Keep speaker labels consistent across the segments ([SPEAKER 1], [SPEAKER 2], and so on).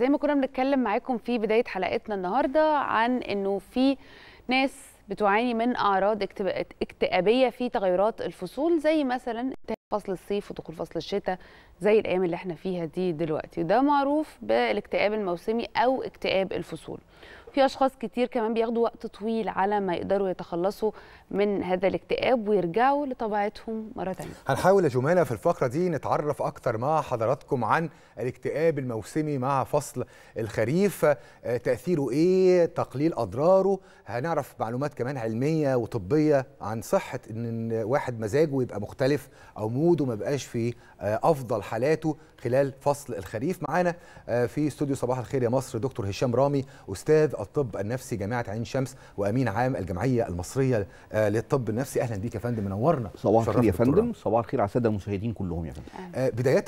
[SPEAKER 1] زي ما كنا بنتكلم معاكم في بدايه حلقتنا النهارده عن انه في ناس بتعاني من اعراض اكتئابيه في تغيرات الفصول زي مثلا فصل الصيف ودخول فصل الشتاء زي الايام اللي احنا فيها دي دلوقتي وده معروف بالاكتئاب الموسمي او اكتئاب الفصول في اشخاص كتير كمان بياخدوا وقت طويل على ما يقدروا يتخلصوا من هذا الاكتئاب ويرجعوا لطبيعتهم مره ثانيه
[SPEAKER 2] هنحاول يا جمانه في الفقره دي نتعرف اكتر مع حضراتكم عن الاكتئاب الموسمي مع فصل الخريف آه، تاثيره ايه تقليل اضراره هنعرف معلومات كمان علميه وطبيه عن صحه ان واحد مزاجه يبقى مختلف او موده ما بقاش في آه، افضل حالاته خلال فصل الخريف معانا آه، في استوديو صباح الخير يا مصر دكتور هشام رامي استاذ الطب النفسي جامعه عين شمس وامين عام الجمعيه المصريه آه، للطب النفسي اهلا بيك يا فندم منورنا صباح الخير يا فندم صباح الخير على الساده المشاهدين كلهم يا فندم آه، بدايه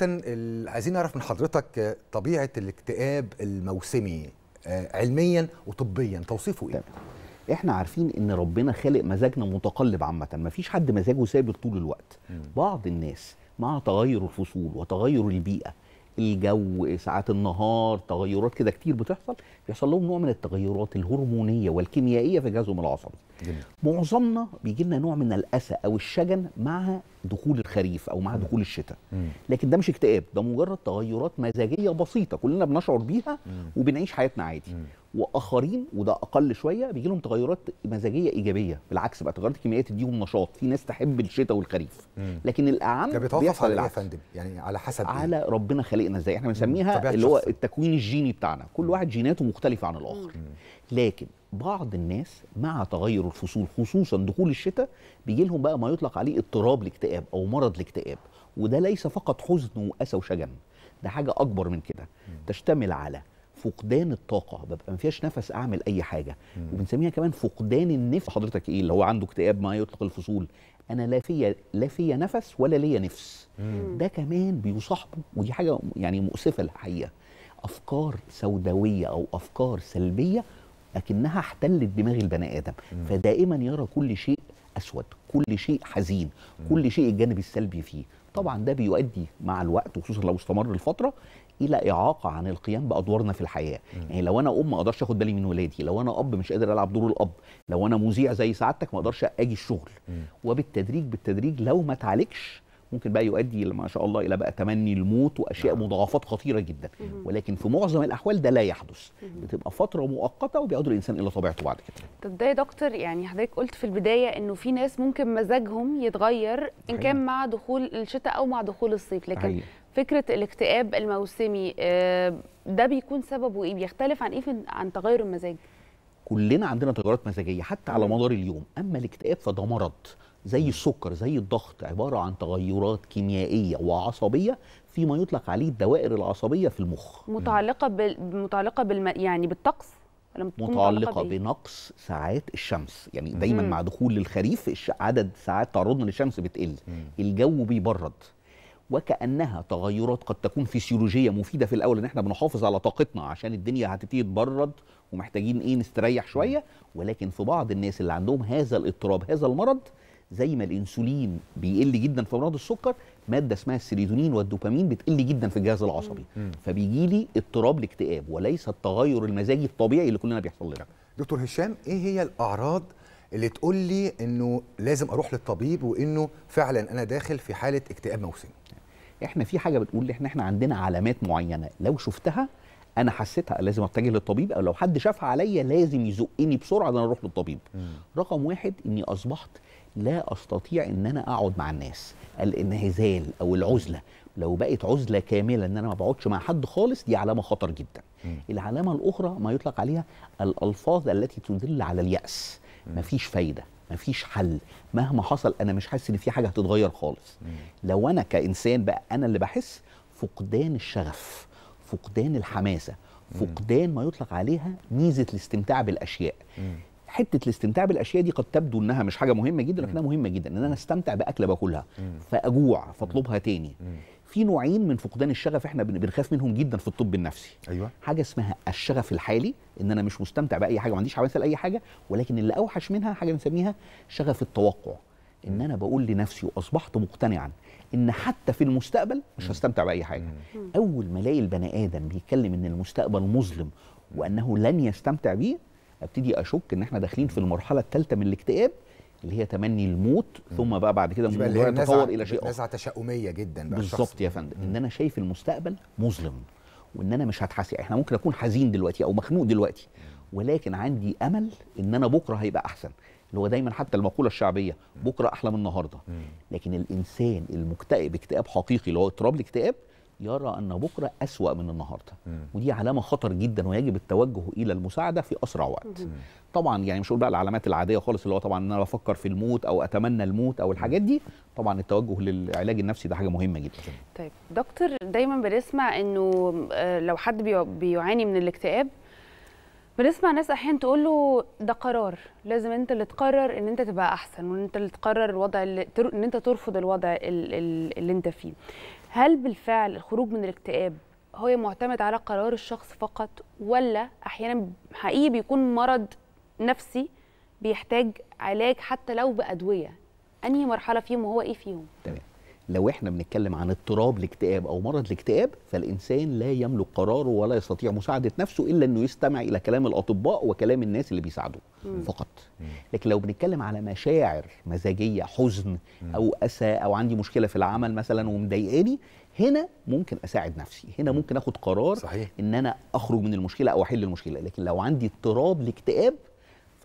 [SPEAKER 2] عايزين نعرف من حضرتك آه، طبيعه الاكتئاب الموسمي علميا وطبيا توصيفه ايه احنا عارفين
[SPEAKER 3] ان ربنا خالق مزاجنا متقلب عامه مفيش حد مزاجه ثابت طول الوقت بعض الناس مع تغير الفصول وتغير البيئه الجو ساعات النهار تغيرات كده كتير بتحصل بيحصل لهم نوع من التغيرات الهرمونيه والكيميائيه في جهازهم العصبي جميل. معظمنا بيجي لنا نوع من الاسى او الشجن مع دخول الخريف او مع دخول الشتاء لكن ده مش اكتئاب ده مجرد تغيرات مزاجيه بسيطه كلنا بنشعر بيها وبنعيش حياتنا عادي واخرين وده اقل شويه بيجي لهم تغيرات مزاجيه ايجابيه بالعكس بقى تغيرات الكيميائيه تديهم نشاط في ناس تحب الشتاء والخريف
[SPEAKER 2] مم. لكن الاعم ده بيتوقف على إيه يا فندم يعني على
[SPEAKER 3] حسب إيه؟ على إيه؟ ربنا خلقنا ازاي احنا بنسميها اللي هو التكوين الجيني بتاعنا كل واحد جيناته مختلفه عن الاخر مم. لكن بعض الناس مع تغير الفصول خصوصا دخول الشتاء بيجي لهم بقى ما يطلق عليه اضطراب الاكتئاب او مرض الاكتئاب وده ليس فقط حزن واسى وشجن ده حاجه اكبر من كده تشتمل على فقدان الطاقه ببقى ما فيهاش نفس اعمل اي حاجه وبنسميها كمان فقدان النفس حضرتك ايه اللي هو عنده اكتئاب ما يطلق الفصول انا لا فيا لا فيا نفس ولا ليا نفس مم. ده كمان بيصاحبه ودي حاجه يعني مؤسفه الحقيقه افكار سوداويه او افكار سلبيه لكنها احتلت دماغ البني ادم مم. فدائما يرى كل شيء اسود كل شيء حزين مم. كل شيء الجانب السلبي فيه طبعا ده بيؤدي مع الوقت وخصوصا لو استمر الفتره الى اعاقه عن القيام بادوارنا في الحياه م. يعني لو انا ام ما اقدرش اخد بالي من ولادي لو انا اب مش قادر العب دور الاب لو انا مذيع زي سعادتك ما اقدرش اجي الشغل م. وبالتدريج بالتدريج لو ما اتعالجش ممكن بقى يؤدي ما شاء الله الى بقى تمني الموت واشياء نعم. مضاعفات خطيره جدا مم. ولكن في معظم الاحوال ده لا يحدث مم. بتبقى فتره مؤقته وبيعود الانسان الى طبيعته بعد كده
[SPEAKER 1] طب ده يا دكتور يعني حضرتك قلت في البدايه انه في ناس ممكن مزاجهم يتغير ان حقيقة. كان مع دخول الشتاء او مع دخول الصيف لكن حقيقة. فكره الاكتئاب الموسمي آه، ده بيكون سببه ايه بيختلف عن ايه عن تغير المزاج
[SPEAKER 3] كلنا عندنا تغيرات مزاجيه حتى على مدار اليوم اما الاكتئاب فده مرض زي السكر زي الضغط عباره عن تغيرات كيميائيه وعصبيه فيما يطلق عليه الدوائر العصبيه في المخ
[SPEAKER 1] متعلقه بال... متعلقه بالم... يعني بالطقس متعلقه
[SPEAKER 3] بنقص ساعات الشمس يعني دايما مم. مع دخول الخريف عدد ساعات تعرضنا للشمس بتقل مم. الجو بيبرد وكانها تغيرات قد تكون فسيولوجيه مفيده في الاول ان احنا بنحافظ على طاقتنا عشان الدنيا هتبتدي تبرد ومحتاجين ايه نستريح شويه ولكن في بعض الناس اللي عندهم هذا الاضطراب هذا المرض زي ما الانسولين بيقل جدا في امراض السكر ماده اسمها السيريتونين والدوبامين بتقل جدا في الجهاز العصبي فبيجي لي اضطراب الاكتئاب
[SPEAKER 2] وليس التغير المزاجي الطبيعي اللي كلنا بيحصل لنا دكتور هشام ايه هي الاعراض اللي تقول لي انه لازم اروح للطبيب وانه فعلا انا داخل في حاله اكتئاب موسمي احنا في حاجه بتقول ان احنا عندنا علامات معينه لو شفتها انا
[SPEAKER 3] حسيتها لازم اتجه للطبيب او لو حد شافها عليا لازم يزقني بسرعه ان انا اروح للطبيب رقم واحد اني اصبحت لا استطيع ان انا اقعد مع الناس الانهزال او العزله لو بقت عزله كامله ان انا ما بقعدش مع حد خالص دي علامه خطر جدا مم. العلامه الاخرى ما يطلق عليها الالفاظ التي تدل على الياس مفيش فايده مفيش حل مهما حصل انا مش حاسس ان في حاجه هتتغير خالص مم. لو انا كانسان بقى انا اللي بحس فقدان الشغف فقدان الحماسه فقدان ما يطلق عليها ميزه الاستمتاع بالاشياء مم. حته الاستمتاع بالاشياء دي قد تبدو انها مش حاجه مهمه جدا لكنها مهمه جدا ان انا استمتع باكله باكلها فاجوع فاطلبها تاني مم. في نوعين من فقدان الشغف احنا بنخاف منهم جدا في الطب النفسي ايوه حاجه اسمها الشغف الحالي ان انا مش مستمتع باي حاجه ما عنديش حماس لاي حاجه ولكن اللي اوحش منها حاجه بنسميها شغف التوقع ان انا بقول لنفسي واصبحت مقتنعا ان حتى في المستقبل مش هستمتع باي حاجه اول ما الاقي البني ادم بيتكلم ان المستقبل مظلم وانه لن يستمتع بيه ابتدي اشك ان احنا داخلين في المرحله الثالثه من الاكتئاب اللي هي تمني الموت ثم بقى بعد كده الموضوع يتطور الى
[SPEAKER 2] شيء اخر نزعه تشاؤميه جدا بالظبط
[SPEAKER 3] يا فندم ان انا شايف المستقبل مظلم وان انا مش هتحاسب احنا ممكن اكون حزين دلوقتي او مخنوق دلوقتي ولكن عندي امل ان انا بكره هيبقى احسن اللي هو دايما حتى المقوله الشعبيه بكره احلى من النهارده لكن الانسان المكتئب اكتئاب حقيقي اللي هو اضطراب الاكتئاب يرى أن بكرة أسوأ من النهاردة ودي علامة خطر جدا ويجب التوجه إلى المساعدة في أسرع وقت طبعا يعني مش هقول بقى العلامات العادية خالص اللي هو طبعا أن أنا بفكر في الموت أو أتمنى الموت أو الحاجات دي طبعا التوجه للعلاج النفسي ده حاجة مهمة جدا
[SPEAKER 1] طيب دكتور دايما بنسمع أنه آه، لو حد بيعاني من الاكتئاب بنسمع ناس احيانا تقول له ده قرار لازم انت اللي تقرر ان انت تبقى احسن وان انت اللي تقرر الوضع اللي ان انت ترفض الوضع اللي انت فيه هل بالفعل الخروج من الاكتئاب هو معتمد على قرار الشخص فقط ولا احيانا حقيقي بيكون مرض نفسي بيحتاج علاج حتى لو بادويه انهي مرحله فيهم وهو ايه فيهم
[SPEAKER 3] تمام لو احنا بنتكلم عن اضطراب الاكتئاب او مرض الاكتئاب فالانسان لا يملك قراره ولا يستطيع مساعده نفسه الا انه يستمع الى كلام الاطباء وكلام الناس اللي بيساعدوه فقط لكن لو بنتكلم على مشاعر مزاجيه حزن او اسى او عندي مشكله في العمل مثلا ومضايقاني هنا ممكن اساعد نفسي هنا ممكن اخد قرار صحيح. ان انا اخرج من المشكله او احل المشكله لكن لو عندي اضطراب الاكتئاب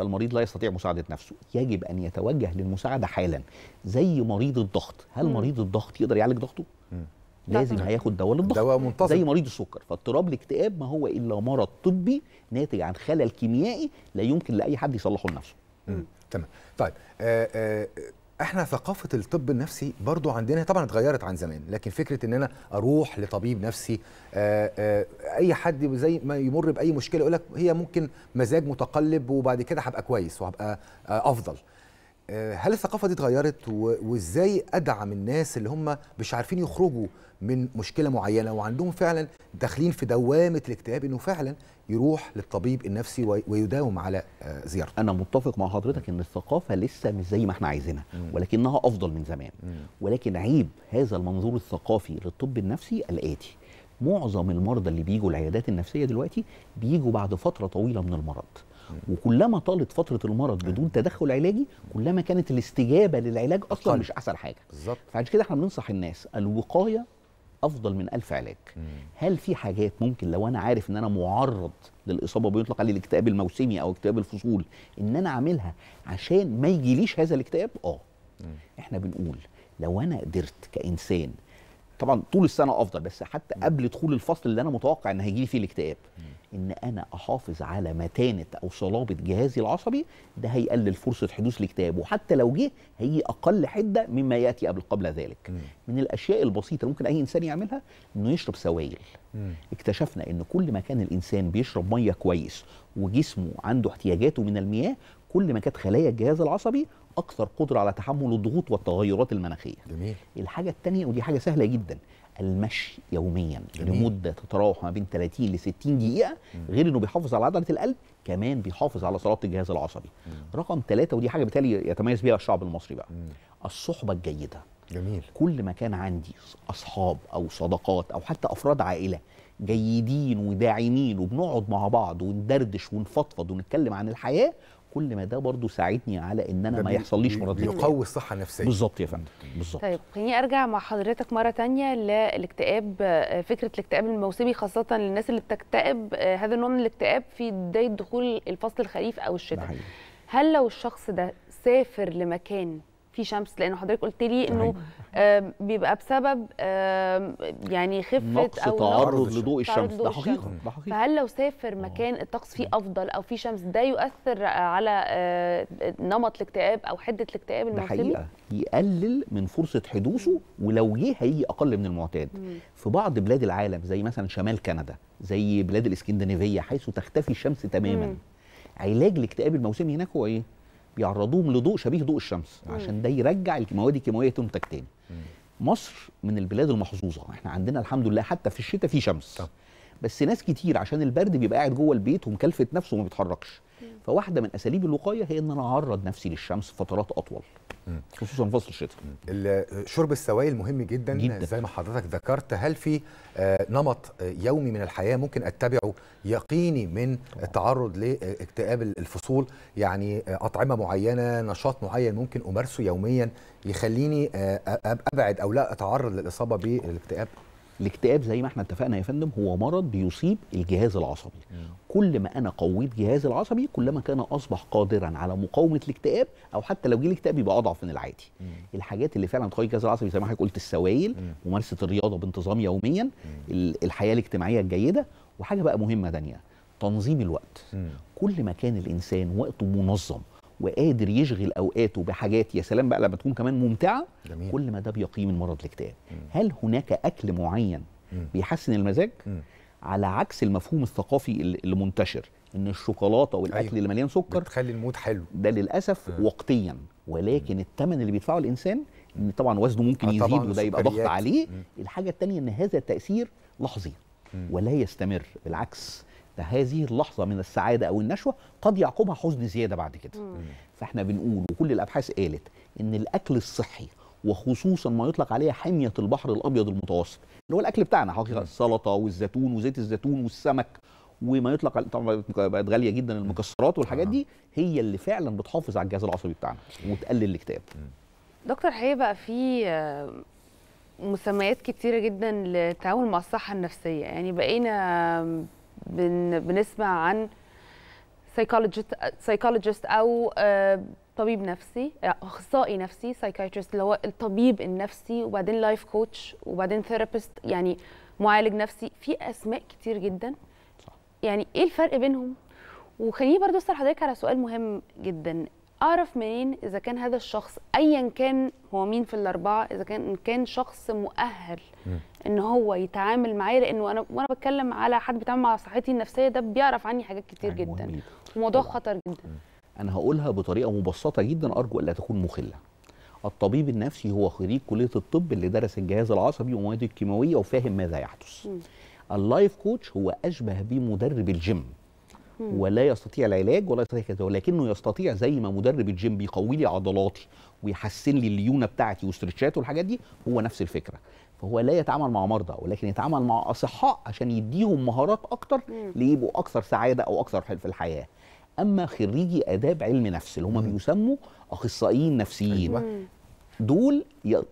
[SPEAKER 3] فالمريض لا يستطيع مساعده نفسه يجب ان يتوجه للمساعده حالا زي مريض الضغط هل مم. مريض الضغط يقدر يعالج ضغطه مم. لازم هياخد دواء للضغط زي مريض السكر فاضطراب الاكتئاب ما هو الا
[SPEAKER 2] مرض طبي ناتج عن خلل كيميائي لا يمكن لاي حد يصلحه لنفسه تمام طيب آآ آه، آآ آه، احنا ثقافه الطب النفسي برضو عندنا طبعا اتغيرت عن زمان لكن فكره ان انا اروح لطبيب نفسي آه، آه، اي حد زي ما يمر باي مشكله يقولك هي ممكن مزاج متقلب وبعد كده هبقى كويس وهبقى آه، افضل آه، هل الثقافه دي اتغيرت وازاي ادعم الناس اللي هم مش عارفين يخرجوا من مشكله معينه وعندهم فعلا داخلين في دوامه الاكتئاب انه فعلا يروح للطبيب النفسي ويداوم على آه، زيارته انا متفق مع حضرتك ان
[SPEAKER 3] الثقافه لسه مش زي ما احنا عايزينها ولكنها افضل من زمان ولكن عيب هذا المنظور الثقافي للطب النفسي الاتي معظم المرضى اللي بيجوا العيادات النفسيه دلوقتي بيجوا بعد فتره طويله من المرض وكلما طالت فتره المرض بدون تدخل علاجي كلما كانت الاستجابه للعلاج اصلا مش احسن حاجه بالظبط فعشان كده احنا بننصح الناس الوقايه افضل من ألف علاج مم. هل في حاجات ممكن لو انا عارف ان انا معرض للاصابه بيطلق عليه الاكتئاب الموسمي او اكتئاب الفصول ان انا اعملها عشان ما يجيليش هذا الاكتئاب اه احنا بنقول لو انا قدرت كانسان طبعا طول السنه افضل بس حتى قبل دخول الفصل اللي انا متوقع ان هيجي لي فيه الاكتئاب ان انا احافظ على متانه او صلابه جهازي العصبي ده هيقلل فرصه حدوث الاكتئاب وحتى لو جه هي اقل حده مما ياتي قبل قبل ذلك مم. من الاشياء البسيطه ممكن اي انسان يعملها انه يشرب سوائل اكتشفنا ان كل ما كان الانسان بيشرب ميه كويس وجسمه عنده احتياجاته من المياه كل ما كانت خلايا الجهاز العصبي اكثر قدره على تحمل الضغوط والتغيرات المناخيه جميل الحاجه الثانيه ودي حاجه سهله جدا المشي يوميا يعني جميل. لمده تتراوح ما بين 30 ل 60 دقيقه غير انه بيحافظ على عضله القلب كمان بيحافظ على صلابه الجهاز العصبي مم. رقم ثلاثة ودي حاجه بالتالي يتميز بيها الشعب المصري بقى مم. الصحبه الجيده جميل كل ما كان عندي اصحاب او صداقات او حتى افراد عائله جيدين وداعمين وبنقعد مع بعض وندردش ونفضفض ونتكلم عن الحياه كل ما ده برضو ساعدني على ان انا ما يحصليش مرض يقوي الصحه النفسيه بالظبط يا فندم بالظبط
[SPEAKER 1] طيب خليني ارجع مع حضرتك مره ثانيه للاكتئاب فكره الاكتئاب الموسمي خاصه للناس اللي بتكتئب هذا النوع من الاكتئاب في بدايه دخول الفصل الخريف او الشتاء هل لو الشخص ده سافر لمكان في شمس لان حضرتك قلت لي انه بيبقى بسبب يعني خفه او تعرض لضوء الشمس ده حقيقه ده فهل لو سافر آه. مكان الطقس فيه افضل او فيه شمس ده يؤثر على آه، نمط الاكتئاب او حده الاكتئاب الموسمي؟ ده حقيقه
[SPEAKER 3] يقلل من فرصه حدوثه ولو جه هيجي اقل من المعتاد في بعض بلاد العالم زي مثلا شمال كندا زي بلاد الاسكندنافيه حيث تختفي الشمس تماما علاج الاكتئاب الموسمي هناك هو ايه؟ بيعرضوهم لضوء شبيه ضوء الشمس مم. عشان ده يرجع المواد الكيماويه تنتج تاني مم. مصر من البلاد المحظوظه احنا عندنا الحمد لله حتى في الشتاء في شمس طب. بس ناس كتير عشان البرد بيبقى قاعد جوه البيت ومكلفه نفسه وما بيتحركش فواحده من اساليب الوقايه هي ان انا اعرض نفسي
[SPEAKER 2] للشمس فترات اطول خصوصا فصل الشتاء شرب السوائل مهم جدا, جداً. زي ما حضرتك ذكرت هل في آه، نمط آه، يومي من الحياه ممكن اتبعه يقيني من التعرض لاكتئاب الفصول يعني آه، اطعمه معينه نشاط معين ممكن امارسه يوميا يخليني ابعد او لا اتعرض للاصابه بالاكتئاب الاكتئاب زي ما احنا اتفقنا يا فندم هو مرض بيصيب الجهاز العصبي
[SPEAKER 3] كل ما انا قويت جهازي العصبي كلما كان اصبح قادرا على مقاومه الاكتئاب او حتى لو جه الاكتئاب يبقى اضعف من العادي مم. الحاجات اللي فعلا تقوي الجهاز العصبي زي ما حضرتك قلت السوائل ممارسه الرياضه بانتظام يوميا مم. الحياه الاجتماعيه الجيده وحاجه بقى مهمه ثانيه تنظيم الوقت مم. كل ما كان الانسان وقته منظم وقادر يشغل اوقاته بحاجات يا سلام بقى لما تكون كمان ممتعه جميل. كل ما ده بيقي من مرض الاكتئاب هل هناك اكل معين مم. بيحسن المزاج مم. على عكس المفهوم الثقافي اللي منتشر ان الشوكولاته والاكل أيوه. اللي مليان سكر بتخلي المود حلو ده للاسف مم. وقتيا ولكن مم. الثمن اللي بيدفعه الانسان ان طبعا وزنه ممكن آه يزيد وده يبقى ضغط عليه مم. الحاجه الثانيه ان هذا التاثير لحظي مم. ولا يستمر بالعكس ده هذه اللحظه من السعاده او النشوه قد يعقبها حزن زياده بعد كده مم. فاحنا بنقول وكل الابحاث قالت ان الاكل الصحي وخصوصا ما يطلق عليه حميه البحر الابيض المتوسط اللي هو الاكل بتاعنا حقيقه السلطه والزيتون وزيت الزيتون والسمك وما يطلق طبعا بقت غاليه جدا المكسرات والحاجات آه. دي هي اللي فعلا بتحافظ على الجهاز العصبي بتاعنا وتقلل الاكتئاب
[SPEAKER 1] دكتور بقى في آه، مسميات كتيره جدا للتعامل مع الصحه النفسيه يعني بقينا بن بنسمع عن سايكولوجيست سايكولوجيست او آه، طبيب نفسي اخصائي نفسي سايكايتريست اللي هو الطبيب النفسي وبعدين لايف كوتش وبعدين ثيرابيست يعني معالج نفسي في اسماء كتير جدا يعني ايه الفرق بينهم وخليني برضو اسال حضرتك على سؤال مهم جدا اعرف منين اذا كان هذا الشخص ايا كان هو مين في الاربعه اذا كان كان شخص مؤهل ان هو يتعامل معايا لانه انا وانا بتكلم على حد بيتعامل مع صحتي النفسيه ده بيعرف عني حاجات كتير يعني جدا وموضوع خطر جدا
[SPEAKER 3] انا هقولها بطريقه مبسطه جدا ارجو الا تكون مخله الطبيب النفسي هو خريج كليه الطب اللي درس الجهاز العصبي والمواد الكيماويه وفاهم ماذا يحدث اللايف كوتش هو اشبه بمدرب الجيم ولا يستطيع العلاج ولا يستطيع كذا ولكنه يستطيع زي ما مدرب الجيم بيقوي لي عضلاتي ويحسن لي الليونه بتاعتي واسترتشات والحاجات دي هو نفس الفكره فهو لا يتعامل مع مرضى ولكن يتعامل مع اصحاء عشان يديهم مهارات اكتر ليبقوا اكثر سعاده او اكثر حل في الحياه اما خريجي اداب علم نفس اللي هم بيسموا اخصائيين نفسيين أيوة. دول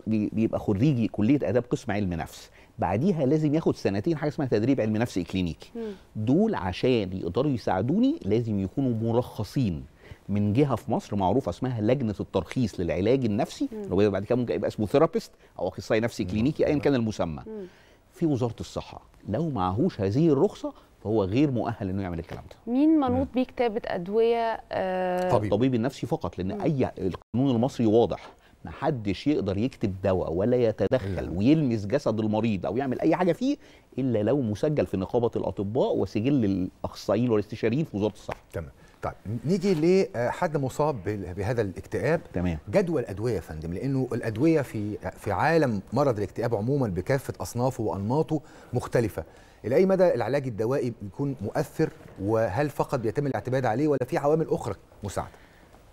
[SPEAKER 3] بيبقى خريجي كليه اداب قسم علم نفس بعديها لازم ياخد سنتين حاجه اسمها تدريب علم نفس اكلينيكي دول عشان يقدروا يساعدوني لازم يكونوا مرخصين من جهه في مصر معروفه اسمها لجنه الترخيص للعلاج النفسي لو بعد كده ممكن يبقى اسمه ثيرابيست او اخصائي نفسي كلينيكي ايا كان المسمى في وزاره الصحه لو معهوش هذه الرخصه فهو غير مؤهل انه يعمل الكلام ده
[SPEAKER 1] مين منوط بيه كتابه ادويه آه طبيب.
[SPEAKER 3] الطبيب النفسي فقط لان مم. اي القانون المصري واضح محدش يقدر يكتب دواء ولا يتدخل ويلمس جسد المريض او يعمل اي حاجه فيه الا لو مسجل في نقابه الاطباء وسجل الاخصائيين
[SPEAKER 2] والاستشاريين في وزاره الصحه تمام طيب نيجي لحد آه، مصاب بهذا الاكتئاب تمام جدول ادويه يا فندم لانه الادويه في في عالم مرض الاكتئاب عموما بكافه اصنافه وانماطه مختلفه الى اي مدى العلاج الدوائي بيكون مؤثر وهل فقط بيتم الاعتماد عليه ولا في عوامل اخرى مساعده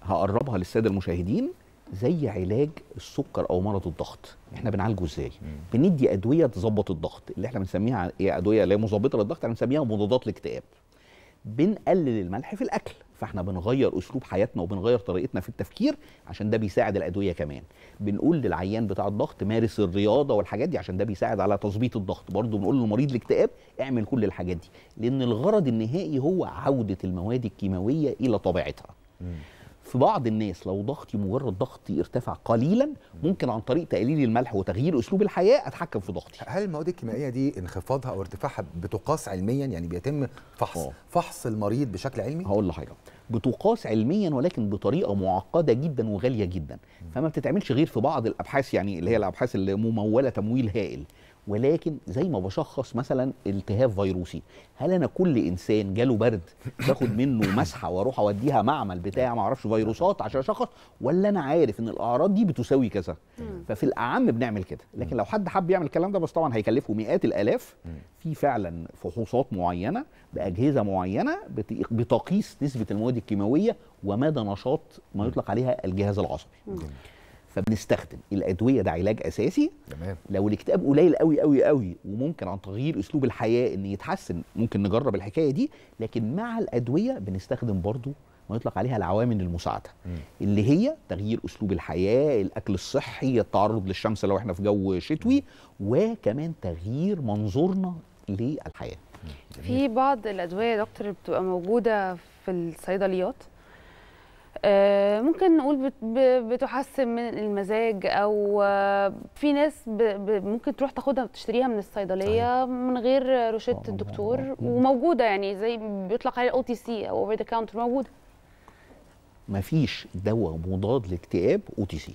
[SPEAKER 2] هقربها للساده
[SPEAKER 3] المشاهدين زي علاج السكر او مرض الضغط احنا بنعالجه ازاي بندي ادويه تظبط الضغط اللي احنا بنسميها ايه ادويه لا مظبطه للضغط احنا بنسميها مضادات الاكتئاب بنقلل الملح في الاكل فاحنا بنغير اسلوب حياتنا وبنغير طريقتنا في التفكير عشان ده بيساعد الادويه كمان بنقول للعيان بتاع الضغط مارس الرياضه والحاجات دي عشان ده بيساعد على تظبيط الضغط برضه بنقول لمريض الاكتئاب اعمل كل الحاجات دي لان الغرض النهائي هو عوده المواد الكيماويه الى طبيعتها في بعض الناس لو
[SPEAKER 2] ضغطي مجرد ضغطي ارتفع قليلا ممكن عن طريق تقليل الملح وتغيير اسلوب الحياه اتحكم في ضغطي هل المواد الكيميائيه دي انخفاضها او ارتفاعها بتقاس علميا يعني بيتم فحص أوه. فحص المريض بشكل علمي هقول لحضرتك بتقاس علميا ولكن بطريقه معقده
[SPEAKER 3] جدا وغاليه جدا فما بتتعملش غير في بعض الابحاث يعني اللي هي الابحاث اللي مموله تمويل هائل ولكن زي ما بشخص مثلا التهاب فيروسي هل انا كل انسان جاله برد باخد منه مسحه واروح اوديها معمل بتاع ما اعرفش فيروسات عشان اشخص ولا انا عارف ان الاعراض دي بتساوي كذا ففي الاعم بنعمل كده لكن لو حد حب يعمل الكلام ده بس طبعا هيكلفه مئات الالاف في فعلا فحوصات معينه باجهزه معينه بتقيس نسبه المواد الكيماويه ومدى نشاط ما يطلق عليها الجهاز العصبي فبنستخدم الادويه ده علاج اساسي تمام لو الاكتئاب قليل قوي قوي قوي وممكن عن تغيير اسلوب الحياه ان يتحسن ممكن نجرب الحكايه دي لكن مع الادويه بنستخدم برضو ما يطلق عليها العوامل المساعده م. اللي هي تغيير اسلوب الحياه الاكل الصحي التعرض للشمس لو احنا في جو شتوي وكمان تغيير منظورنا للحياه
[SPEAKER 1] في بعض الادويه يا دكتور بتبقى موجوده في الصيدليات آه، ممكن نقول بتحسن من المزاج او آه، في ناس ممكن تروح تاخدها تشتريها من الصيدليه من غير روشته آه، الدكتور وموجوده يعني زي بيطلق عليها او تي سي او اوفر ذا كاونتر موجوده
[SPEAKER 3] مفيش دواء مضاد لاكتئاب او تي سي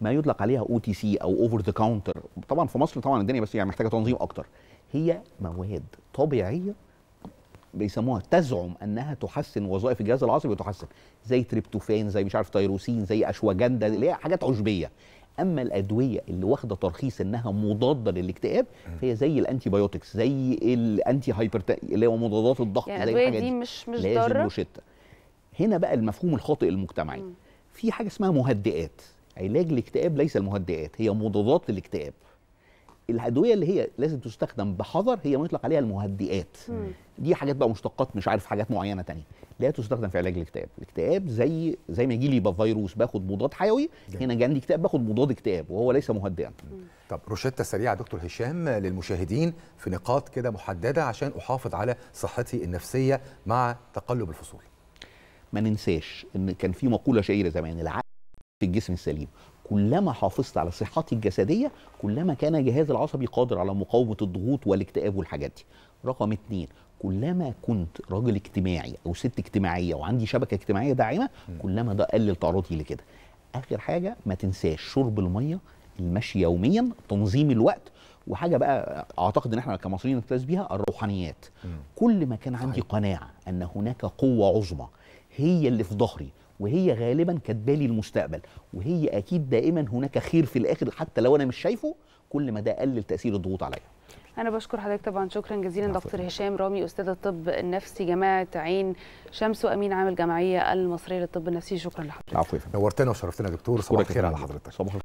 [SPEAKER 3] ما يطلق عليها او تي سي او اوفر ذا كاونتر طبعا في مصر طبعا الدنيا بس يعني محتاجه تنظيم اكتر هي مواد طبيعيه بيسموها تزعم انها تحسن وظائف الجهاز العصبي وتحسن زي تريبتوفان زي مش عارف تيروسين زي اشواجندا اللي هي حاجات عشبيه اما الادويه اللي واخده ترخيص انها مضاده للاكتئاب فهي زي الانتي بايوتكس زي الانتي هايبر اللي هو مضادات الضغط يعني زي الحاجات دي, دي مش مش ضاره هنا بقى المفهوم الخاطئ المجتمعي في حاجه اسمها مهدئات علاج الاكتئاب ليس المهدئات هي مضادات للاكتئاب الادويه اللي هي لازم تستخدم بحذر هي ما يطلق عليها المهدئات مم. دي حاجات بقى مشتقات مش عارف حاجات معينه تانية لا تستخدم في علاج الاكتئاب الاكتئاب زي زي ما يجي لي بفيروس
[SPEAKER 2] باخد مضاد حيوي جميل. هنا جاني اكتئاب باخد مضاد اكتئاب وهو ليس مهدئا طب روشته سريعه دكتور هشام للمشاهدين في نقاط كده محدده عشان احافظ على صحتي النفسيه مع تقلب الفصول ما ننساش ان كان في مقوله شهيره زمان
[SPEAKER 3] العقل في الجسم السليم كلما حافظت على صحتي الجسديه كلما كان جهازي العصبي قادر على مقاومه الضغوط والاكتئاب والحاجات دي رقم اتنين كلما كنت راجل اجتماعي او ست اجتماعيه وعندي شبكه اجتماعيه داعمه كلما ده قلل تعرضي لكده اخر حاجه ما تنساش شرب الميه المشي يوميا تنظيم الوقت وحاجه بقى اعتقد ان احنا كمصريين نكتاز بيها الروحانيات مم. كل ما كان عندي صحيح. قناعه ان هناك قوه عظمى هي اللي في ظهري وهي غالبا كاتبه لي المستقبل وهي اكيد دائما هناك خير في الاخر حتى لو انا مش شايفه كل ما ده قلل تاثير الضغوط عليا
[SPEAKER 1] أنا بشكر حضرتك طبعا شكرا جزيلا دكتور هشام رامي أستاذ الطب النفسي جامعة عين شمس وأمين عام الجمعية المصرية للطب النفسي شكرا لحضرتك
[SPEAKER 2] عفوا نورتنا وشرفتنا دكتور صباح الخير على حضرتك صباح